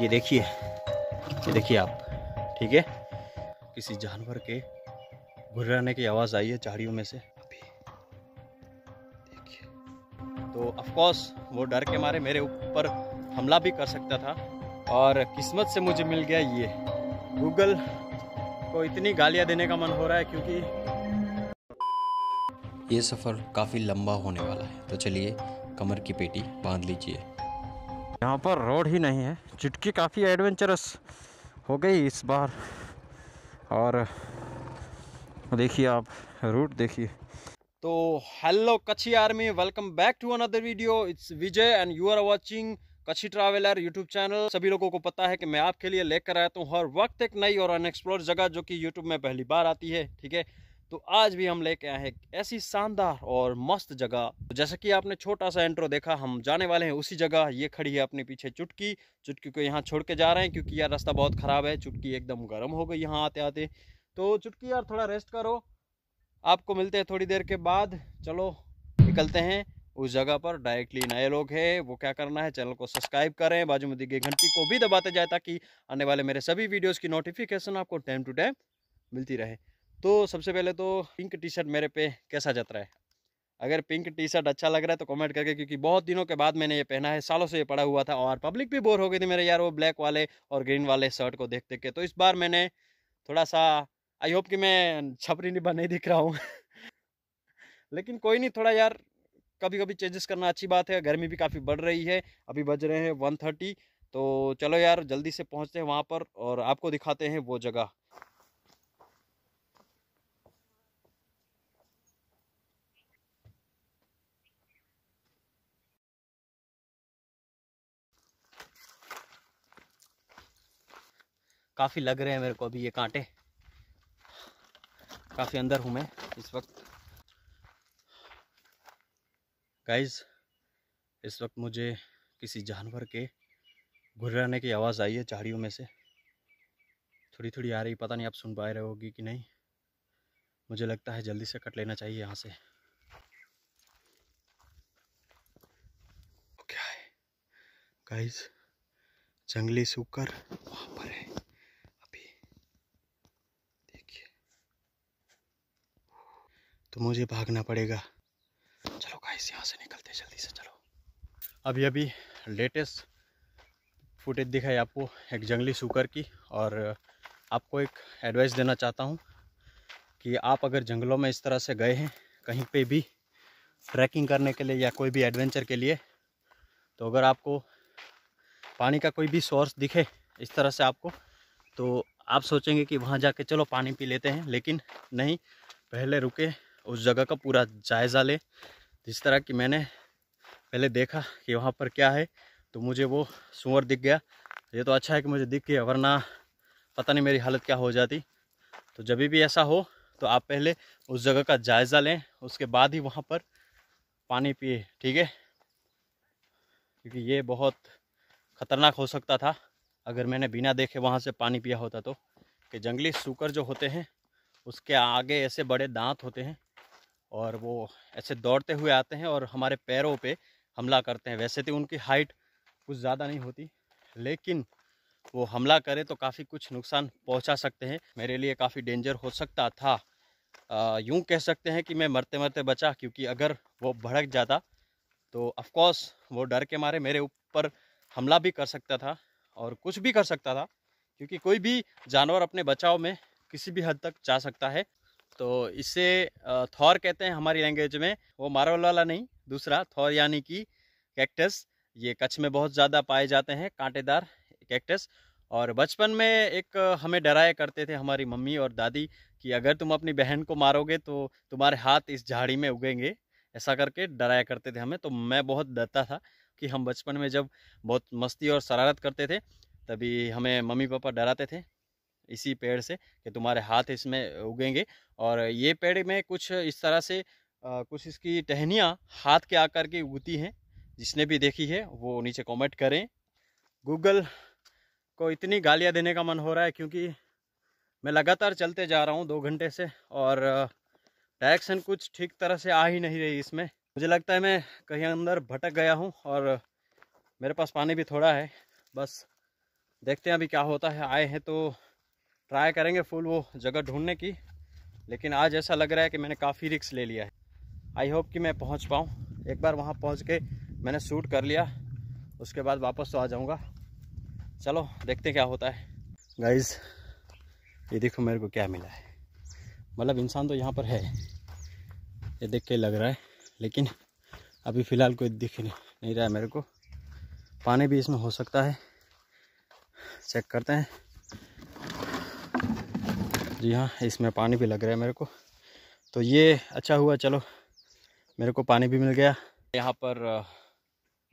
ये देखिए ये देखिए आप ठीक है किसी जानवर के घुर्राने की आवाज़ आई है झाड़ियों में से अभी देखिए तो ऑफकोर्स वो डर के मारे मेरे ऊपर हमला भी कर सकता था और किस्मत से मुझे मिल गया ये गूगल को इतनी गालियाँ देने का मन हो रहा है क्योंकि ये सफ़र काफ़ी लंबा होने वाला है तो चलिए कमर की पेटी बांध लीजिए यहाँ पर रोड ही नहीं है चुटकी काफ़ी एडवेंचरस हो गई इस बार और देखिए आप रूट देखिए तो hello Kutchi army welcome back to another video it's Vijay and you are watching Kutchi traveller YouTube channel सभी लोगों को पता है कि मैं आपके लिए लेकर आया तो हूँ हर वक्त एक नई और अनएक्सप्लोर जगह जो कि यूट्यूब में पहली बार आती है ठीक है तो आज भी हम लेके आए हैं ऐसी शानदार और मस्त जगह तो जैसा कि आपने छोटा सा एंट्रो देखा हम जाने वाले हैं उसी जगह ये खड़ी है अपने पीछे चुटकी चुटकी को यहाँ छोड़ के जा रहे हैं क्योंकि यार रास्ता बहुत ख़राब है चुटकी एकदम गर्म हो गई यहाँ आते आते तो चुटकी यार थोड़ा रेस्ट करो आपको मिलते हैं थोड़ी देर के बाद चलो निकलते हैं उस जगह पर डायरेक्टली नए लोग हैं वो क्या करना है चैनल को सब्सक्राइब करें बाजू में दी गई घंटी को भी दबाते जाए ताकि आने वाले मेरे सभी वीडियोस की नोटिफिकेशन आपको टाइम टू टाइम मिलती रहे तो सबसे पहले तो पिंक टी शर्ट मेरे पे कैसा जत रहा है अगर पिंक टी शर्ट अच्छा लग रहा है तो कमेंट करके क्योंकि बहुत दिनों के बाद मैंने ये पहना है सालों से ये पड़ा हुआ था और पब्लिक भी बोर हो गई थी मेरे यार वो ब्लैक वाले और ग्रीन वाले शर्ट को देख देख के तो इस बार मैंने थोड़ा सा आई होप कि मैं छपरी निभा नहीं दिख रहा हूँ लेकिन कोई नहीं थोड़ा यार कभी कभी चेंजेस करना अच्छी बात है गर्मी भी काफ़ी बढ़ रही है अभी बज रहे हैं वन थर्टी तो चलो यार जल्दी से पहुँचते हैं वहाँ पर और आपको दिखाते हैं वो जगह काफ़ी लग रहे हैं मेरे को अभी ये कांटे काफ़ी अंदर हूँ मैं इस वक्त गाइज इस वक्त मुझे किसी जानवर के घुर्राने की आवाज़ आई है झाड़ियों में से थोड़ी थोड़ी आ रही पता नहीं आप सुन पा रहे होगी कि नहीं मुझे लगता है जल्दी से कट लेना चाहिए यहाँ से क्या है गाइज़ जंगली सूकर वहाँ पर तो मुझे भागना पड़ेगा चलो गाइस यहाँ से निकलते जल्दी से चलो अभी अभी लेटेस्ट फुटेज दिखाई आपको एक जंगली सुकर की और आपको एक एडवाइस देना चाहता हूँ कि आप अगर जंगलों में इस तरह से गए हैं कहीं पे भी ट्रैकिंग करने के लिए या कोई भी एडवेंचर के लिए तो अगर आपको पानी का कोई भी सोर्स दिखे इस तरह से आपको तो आप सोचेंगे कि वहाँ जाके चलो पानी पी लेते हैं लेकिन नहीं पहले रुके उस जगह का पूरा जायज़ा लें जिस तरह कि मैंने पहले देखा कि वहाँ पर क्या है तो मुझे वो सुअर दिख गया ये तो अच्छा है कि मुझे दिख गया वरना पता नहीं मेरी हालत क्या हो जाती तो जब भी ऐसा हो तो आप पहले उस जगह का जायज़ा लें उसके बाद ही वहाँ पर पानी पिए ठीक है क्योंकि ये बहुत ख़तरनाक हो सकता था अगर मैंने बिना देखे वहाँ से पानी पिया होता तो कि जंगली सूकर जो होते हैं उसके आगे ऐसे बड़े दांत होते हैं और वो ऐसे दौड़ते हुए आते हैं और हमारे पैरों पे हमला करते हैं वैसे तो उनकी हाइट कुछ ज़्यादा नहीं होती लेकिन वो हमला करें तो काफ़ी कुछ नुकसान पहुंचा सकते हैं मेरे लिए काफ़ी डेंजर हो सकता था यूँ कह सकते हैं कि मैं मरते मरते बचा क्योंकि अगर वो भड़क जाता तो अफकोर्स वो डर के मारे मेरे ऊपर हमला भी कर सकता था और कुछ भी कर सकता था क्योंकि कोई भी जानवर अपने बचाव में किसी भी हद तक जा सकता है तो इसे थौर कहते हैं हमारी लैंग्वेज में वो मार्वल वाला नहीं दूसरा थौर यानी कि कैक्टस ये कच्छ में बहुत ज़्यादा पाए जाते हैं कांटेदार कैक्टस और बचपन में एक हमें डराया करते थे हमारी मम्मी और दादी कि अगर तुम अपनी बहन को मारोगे तो तुम्हारे हाथ इस झाड़ी में उगेंगे ऐसा करके डराया करते थे हमें तो मैं बहुत डरता था कि हम बचपन में जब बहुत मस्ती और शरारत करते थे तभी हमें मम्मी पापा डराते थे इसी पेड़ से कि तुम्हारे हाथ इसमें उगेंगे और ये पेड़ में कुछ इस तरह से आ, कुछ इसकी टहनियाँ हाथ के आकर की उगती हैं जिसने भी देखी है वो नीचे कमेंट करें गूगल को इतनी गालियाँ देने का मन हो रहा है क्योंकि मैं लगातार चलते जा रहा हूँ दो घंटे से और डायरेक्शन कुछ ठीक तरह से आ ही नहीं रही इसमें मुझे लगता है मैं कहीं अंदर भटक गया हूँ और मेरे पास पानी भी थोड़ा है बस देखते हैं अभी क्या होता है आए हैं तो ट्राई करेंगे फुल वो जगह ढूंढने की लेकिन आज ऐसा लग रहा है कि मैंने काफ़ी रिक्स ले लिया है आई होप कि मैं पहुंच पाऊं एक बार वहां पहुंच के मैंने शूट कर लिया उसके बाद वापस तो आ जाऊंगा चलो देखते क्या होता है गाइज ये देखो मेरे को क्या मिला है मतलब इंसान तो यहाँ पर है ये देख के लग रहा है लेकिन अभी फ़िलहाल कोई दिख नहीं, नहीं रहा है मेरे को पानी भी इसमें हो सकता है चेक करते हैं जी हाँ इसमें पानी भी लग रहा है मेरे को तो ये अच्छा हुआ चलो मेरे को पानी भी मिल गया यहाँ पर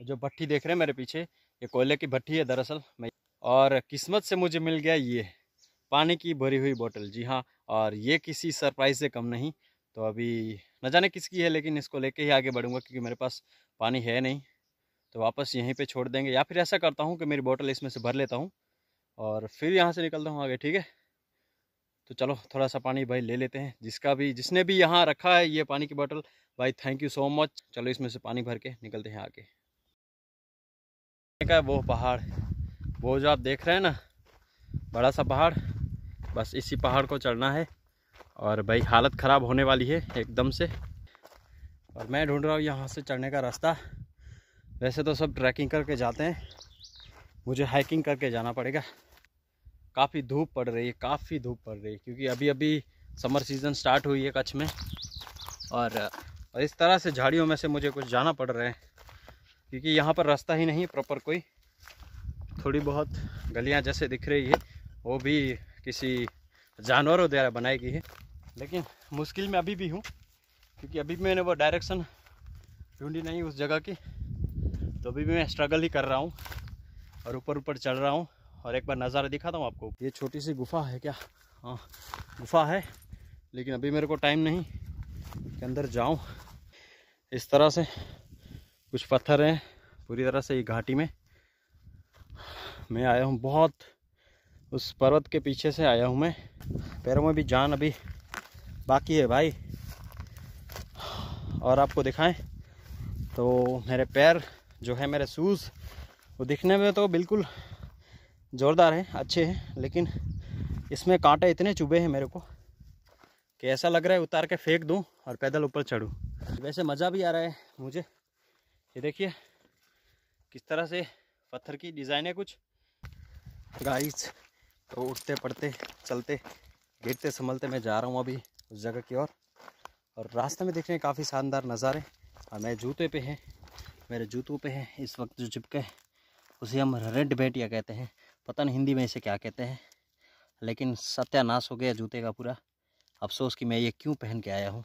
जो भट्टी देख रहे हैं मेरे पीछे ये कोयले की भट्टी है दरअसल मैं और किस्मत से मुझे मिल गया ये पानी की भरी हुई बोतल जी हाँ और ये किसी सरप्राइज से कम नहीं तो अभी न जाने किसकी है लेकिन इसको लेके ही आगे बढ़ूँगा क्योंकि मेरे पास पानी है नहीं तो वापस यहीं पे छोड़ देंगे या फिर ऐसा करता हूँ कि मेरी बोतल इसमें से भर लेता हूँ और फिर यहाँ से निकलता हूँ आगे ठीक है तो चलो थोड़ा सा पानी भाई ले लेते हैं जिसका भी जिसने भी यहाँ रखा है ये पानी की बोतल भाई थैंक यू सो मच चलो इसमें से पानी भर के निकलते हैं आगे का वो पहाड़ वो जो आप देख रहे हैं ना बड़ा सा पहाड़ बस इसी पहाड़ को चढ़ना है और भाई हालत ख़राब होने वाली है एकदम से और मैं ढूंढ रहा हूँ यहाँ से चढ़ने का रास्ता वैसे तो सब ट्रैकिंग करके जाते हैं मुझे हाइकिंग करके जाना पड़ेगा काफ़ी धूप पड़ रही है काफ़ी धूप पड़ रही है क्योंकि अभी अभी समर सीज़न स्टार्ट हुई है कच्छ में और, और इस तरह से झाड़ियों में से मुझे कुछ जाना पड़ रहा है क्योंकि यहाँ पर रास्ता ही नहीं है प्रॉपर कोई थोड़ी बहुत गलियाँ जैसे दिख रही है वो भी किसी जानवरों द्वारा बनाई गई है लेकिन मुश्किल में अभी भी हूँ क्योंकि अभी मैंने वो डायरेक्शन ढूंढी नहीं उस जगह की तो अभी भी मैं स्ट्रगल ही कर रहा हूँ और ऊपर ऊपर चल रहा हूँ और एक बार नज़ारा दिखाता हूँ आपको ये छोटी सी गुफा है क्या हाँ गुफा है लेकिन अभी मेरे को टाइम नहीं के अंदर जाऊँ इस तरह से कुछ पत्थर हैं पूरी तरह से ये घाटी में मैं आया हूँ बहुत उस पर्वत के पीछे से आया हूँ मैं पैरों में भी जान अभी बाकी है भाई और आपको दिखाएं तो मेरे पैर जो है मेरे शूज़ वो दिखने में तो बिल्कुल ज़ोरदार हैं अच्छे हैं लेकिन इसमें कांटे इतने चुभे हैं मेरे को कि ऐसा लग रहा है उतार के फेंक दूँ और पैदल ऊपर चढ़ूँ वैसे मज़ा भी आ रहा है मुझे ये देखिए किस तरह से पत्थर की डिज़ाइन है कुछ गाइस तो उठते पड़ते चलते गिरते संभलते मैं जा रहा हूँ अभी उस जगह की ओर और, रास्ते में देख रहे हैं काफ़ी शानदार नज़ारे और मेरे जूते पे हैं मेरे जूतों पे हैं इस वक्त जो चिपके हैं उसे हम रेड बेटिया कहते हैं पता नहीं हिंदी में इसे क्या कहते हैं लेकिन सत्यानाश हो गया जूते का पूरा अफसोस कि मैं ये क्यों पहन के आया हूँ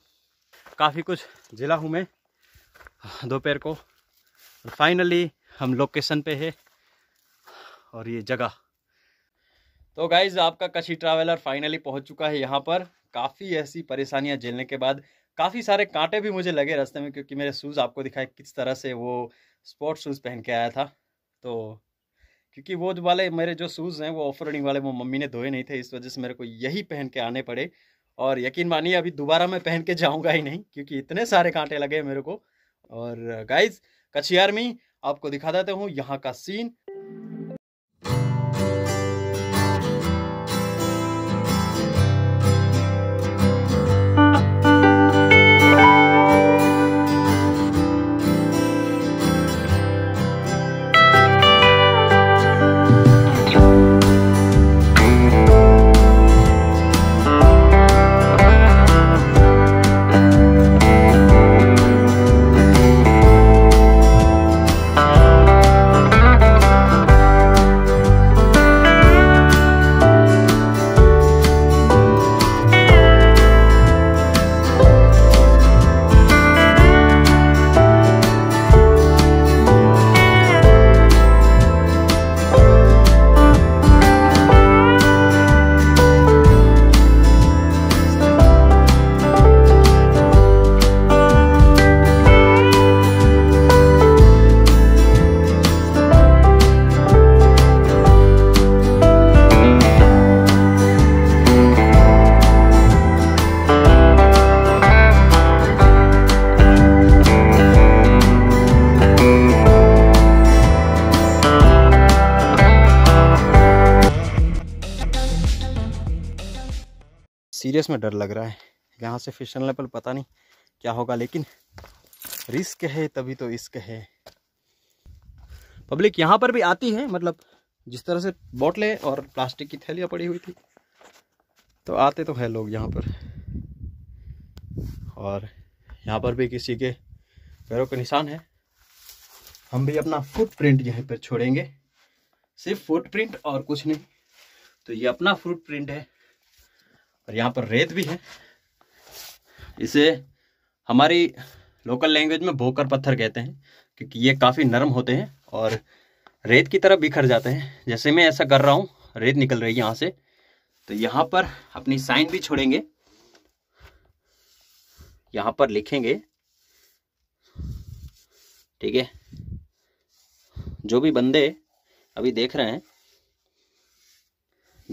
काफ़ी कुछ जिला हूँ मैं दोपहर को फाइनली हम लोकेशन पे है और ये जगह तो गाइज आपका कशी ट्रैवलर फाइनली पहुँच चुका है यहाँ पर काफ़ी ऐसी परेशानियाँ झेलने के बाद काफ़ी सारे कांटे भी मुझे लगे रास्ते में क्योंकि मेरे शूज़ आपको दिखाए किस तरह से वो स्पोर्ट्स शूज़ पहन के आया था तो क्योंकि वो वाले मेरे जो शूज़ हैं वो ऑफ रोडिंग वाले वो मम्मी ने धोए नहीं थे इस वजह से मेरे को यही पहन के आने पड़े और यकीन मानिए अभी दोबारा मैं पहन के जाऊंगा ही नहीं क्योंकि इतने सारे कांटे लगे मेरे को और गाइज कछियार में आपको दिखा देता हूँ यहाँ का सीन सीरियस में डर लग रहा है यहाँ से फिसलने पर पता नहीं क्या होगा लेकिन रिस्क है तभी तो रिस्क है पब्लिक यहाँ पर भी आती है मतलब जिस तरह से बोटलें और प्लास्टिक की थैलियाँ पड़ी हुई थी तो आते तो है लोग यहाँ पर और यहाँ पर भी किसी के पैरों का निशान है हम भी अपना फुटप्रिंट यहाँ पर छोड़ेंगे सिर्फ फुटप्रिंट और कुछ नहीं तो ये अपना फुटप्रिंट है और यहाँ पर रेत भी है इसे हमारी लोकल लैंग्वेज में भोकर पत्थर कहते हैं क्योंकि ये काफ़ी नरम होते हैं और रेत की तरह बिखर जाते हैं जैसे मैं ऐसा कर रहा हूँ रेत निकल रही है यहाँ से तो यहाँ पर अपनी साइन भी छोड़ेंगे यहाँ पर लिखेंगे ठीक है जो भी बंदे अभी देख रहे हैं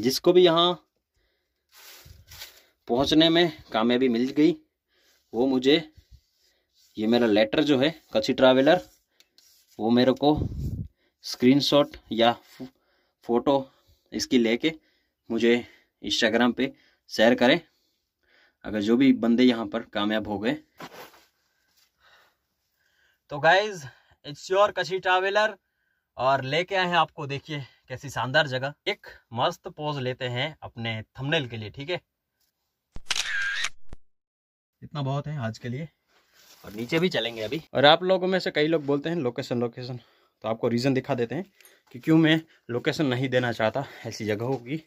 जिसको भी यहाँ पहुंचने में कामयाबी मिल गई वो मुझे ये मेरा लेटर जो है कच्ची ट्रैवलर वो मेरे को स्क्रीनशॉट या फ़ोटो इसकी लेके मुझे इंस्टाग्राम पे शेयर करें अगर जो भी बंदे यहाँ पर कामयाब हो गए तो guys it's your Kutchi traveller और लेके आए हैं आपको देखिए कैसी शानदार जगह एक मस्त पोज लेते हैं अपने थंबनेल के लिए ठीक है इतना बहुत है आज के लिए और नीचे भी चलेंगे अभी और आप लोगों में से कई लोग बोलते हैं लोकेशन लोकेशन तो आपको रीज़न दिखा देते हैं कि क्यों मैं लोकेशन नहीं देना चाहता ऐसी जगहों की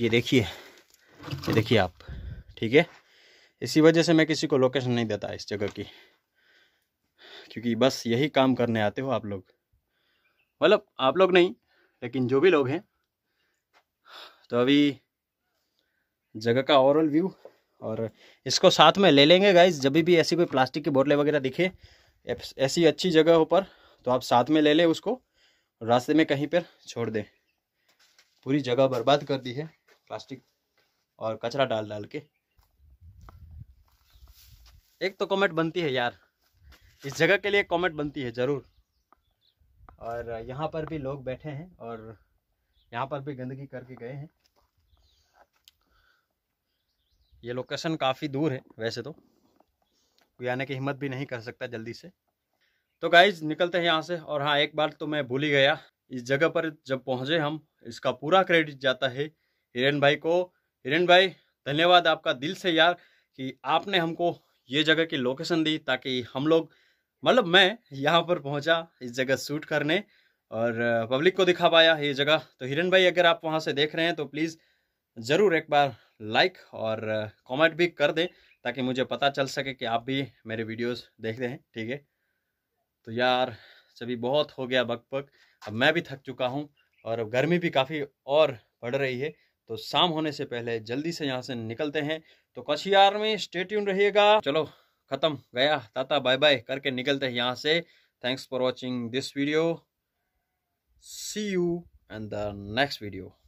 ये देखिए ये देखिए आप ठीक है इसी वजह से मैं किसी को लोकेशन नहीं देता इस जगह की क्योंकि बस यही काम करने आते हो आप लोग मतलब आप लोग नहीं लेकिन जो भी लोग हैं तो अभी जगह का ओवरऑल व्यू और इसको साथ में ले लेंगे गाइज जब भी ऐसी कोई प्लास्टिक की बोतलें वगैरह दिखे ऐसी अच्छी जगह पर तो आप साथ में ले लें उसको रास्ते में कहीं पर छोड़ दें पूरी जगह बर्बाद कर दी है प्लास्टिक और कचरा डाल डाल के एक तो कमेंट बनती है यार इस जगह के लिए कमेंट बनती है ज़रूर और यहाँ पर भी लोग बैठे हैं और यहाँ पर भी गंदगी करके गए हैं ये लोकेशन काफ़ी दूर है वैसे तो कोई आने की हिम्मत भी नहीं कर सकता जल्दी से तो गाइज निकलते हैं यहाँ से और हाँ एक बार तो मैं भूल ही गया इस जगह पर जब पहुँचे हम इसका पूरा क्रेडिट जाता है हिरेन भाई को हिरेन भाई धन्यवाद आपका दिल से यार कि आपने हमको ये जगह की लोकेशन दी ताकि हम लोग मतलब मैं यहाँ पर पहुँचा इस जगह शूट करने और पब्लिक को दिखा पाया ये जगह तो हिरन भाई अगर आप वहाँ से देख रहे हैं तो प्लीज़ ज़रूर एक बार लाइक और कमेंट uh, भी कर दें ताकि मुझे पता चल सके कि आप भी मेरे वीडियोस रहे हैं ठीक है तो यार सभी बहुत हो गया बक पक अब मैं भी थक चुका हूँ और गर्मी भी काफ़ी और बढ़ रही है तो शाम होने से पहले जल्दी से यहाँ से निकलते हैं तो कछियार में स्टेट्यून रहिएगा चलो ख़त्म गया ताता बाय बाय करके निकलते हैं यहाँ से thanks for watching this video see you and the next video